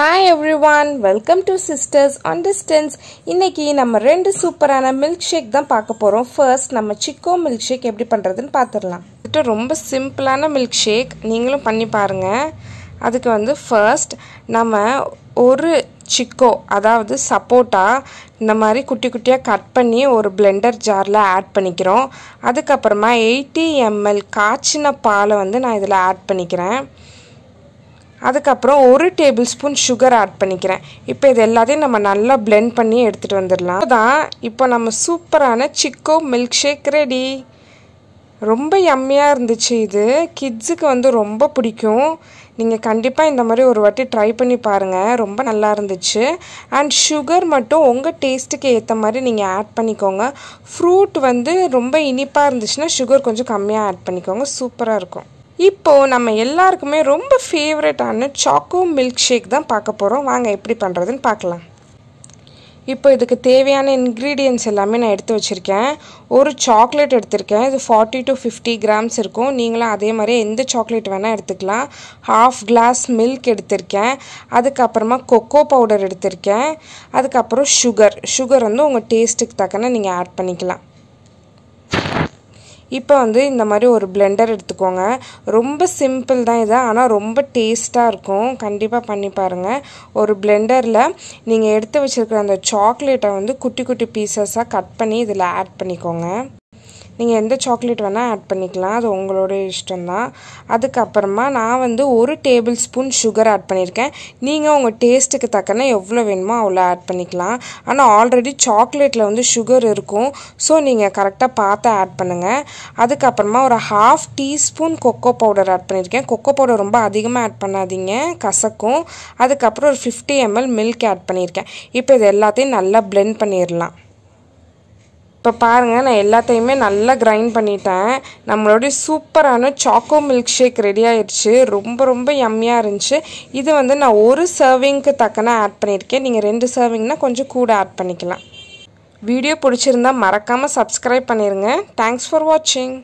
hi everyone welcome to sisters on distance இன்றைக்கி நம்ம ரெண்டு சூப்பரான மில்க் ஷேக் தான் பார்க்க போகிறோம் ஃபர்ஸ்ட் நம்ம சிக்கோ மில்க் ஷேக் எப்படி பண்ணுறதுன்னு பார்த்துடலாம் இது ரொம்ப சிம்பிளான மில்க் ஷேக் நீங்களும் பண்ணி பாருங்கள் அதுக்கு வந்து ஃபர்ஸ்ட் நம்ம ஒரு சிக்கோ அதாவது சப்போட்டா இந்த மாதிரி குட்டி குட்டியாக கட் பண்ணி ஒரு பிளெண்டர் ஜாரில் ஆட் பண்ணிக்கிறோம் அதுக்கப்புறமா எயிட்டி எம்எல் காய்ச்சின பாலை வந்து நான் இதில் ஆட் பண்ணிக்கிறேன் அதுக்கப்புறம் ஒரு டேபிள் ஸ்பூன் சுகர் ஆட் பண்ணிக்கிறேன் இப்போ இது எல்லாத்தையும் நம்ம நல்லா பிளெண்ட் பண்ணி எடுத்துகிட்டு வந்துடலாம் அதுதான் இப்போ நம்ம சூப்பரான சிக்கோ மில்க் ஷேக் ரெடி ரொம்ப எம்மையாக இருந்துச்சு இது கிட்ஸுக்கு வந்து ரொம்ப பிடிக்கும் நீங்கள் கண்டிப்பாக இந்த மாதிரி ஒரு வாட்டி ட்ரை பண்ணி பாருங்கள் ரொம்ப நல்லா இருந்துச்சு அண்ட் சுகர் மட்டும் உங்கள் டேஸ்ட்டுக்கு ஏற்ற மாதிரி நீங்கள் ஆட் பண்ணிக்கோங்க ஃப்ரூட் வந்து ரொம்ப இனிப்பாக இருந்துச்சுன்னா சுகர் கொஞ்சம் கம்மியாக ஆட் பண்ணிக்கோங்க சூப்பராக இருக்கும் இப்போது நம்ம எல்லாருக்குமே ரொம்ப ஃபேவரட்டான சாக்கோ மில்க் ஷேக் தான் பார்க்க போகிறோம் வாங்க எப்படி பண்ணுறதுன்னு பார்க்கலாம் இப்போ இதுக்கு தேவையான இன்க்ரீடியன்ஸ் எல்லாமே நான் எடுத்து வச்சுருக்கேன் ஒரு சாக்லேட் எடுத்திருக்கேன் இது ஃபார்ட்டி டு ஃபிஃப்டி கிராம்ஸ் இருக்கும் நீங்களும் அதே மாதிரி எந்த சாக்லேட் வேணால் எடுத்துக்கலாம் ஹாஃப் கிளாஸ் மில்க் எடுத்திருக்கேன் அதுக்கப்புறமா கொக்கோ பவுடர் எடுத்திருக்கேன் அதுக்கப்புறம் சுகர் சுகர் வந்து உங்கள் டேஸ்ட்டுக்கு தக்கன நீங்கள் ஆட் பண்ணிக்கலாம் இப்போ வந்து இந்த மாதிரி ஒரு பிளெண்டர் எடுத்துக்கோங்க ரொம்ப சிம்பிள் தான் இது ஆனால் ரொம்ப டேஸ்ட்டாக இருக்கும் கண்டிப்பாக பண்ணி பாருங்கள் ஒரு பிளெண்டரில் நீங்கள் எடுத்து வச்சுருக்கிற அந்த சாக்லேட்டை வந்து குட்டி குட்டி பீசஸாக கட் பண்ணி இதில் ஆட் பண்ணிக்கோங்க நீங்கள் எந்த சாக்லேட் வேணால் ஆட் பண்ணிக்கலாம் அது உங்களோட இஷ்டம்தான் அதுக்கப்புறமா நான் வந்து ஒரு டேபிள் ஸ்பூன் சுகர் ஆட் பண்ணியிருக்கேன் நீங்கள் உங்கள் டேஸ்ட்டுக்கு தக்கன எவ்வளோ வேணுமோ அவ்வளோ ஆட் பண்ணிக்கலாம் ஆனால் ஆல்ரெடி சாக்லேட்டில் வந்து சுகர் இருக்கும் ஸோ நீங்கள் கரெக்டாக பார்த்து ஆட் பண்ணுங்கள் அதுக்கப்புறமா ஒரு half teaspoon cocoa powder add பண்ணியிருக்கேன் கொக்கோ பவுடர் ரொம்ப அதிகமாக ஆட் பண்ணாதீங்க கசக்கும் அதுக்கப்புறம் ஒரு ஃபிஃப்டி எம்எல் மில்க் ஆட் பண்ணியிருக்கேன் இப்போ இது எல்லாத்தையும் நல்லா பிளெண்ட் பண்ணிடலாம் இப்போ பாருங்கள் நான் எல்லாத்தையுமே நல்லா கிரைண்ட் பண்ணிட்டேன் நம்மளுடைய சூப்பரான சாக்கோ மில்க் ஷேக் ரெடி ஆயிடுச்சு ரொம்ப ரொம்ப எம்மியாக இருந்துச்சு இது வந்து நான் ஒரு சர்விங்க்கு தக்கன ஆட் பண்ணியிருக்கேன் நீங்கள் ரெண்டு சர்விங்னா கொஞ்சம் கூட ஆட் பண்ணிக்கலாம் வீடியோ பிடிச்சிருந்தா மறக்காமல் சப்ஸ்கிரைப் பண்ணிடுங்க தேங்க்ஸ் ஃபார் வாட்சிங்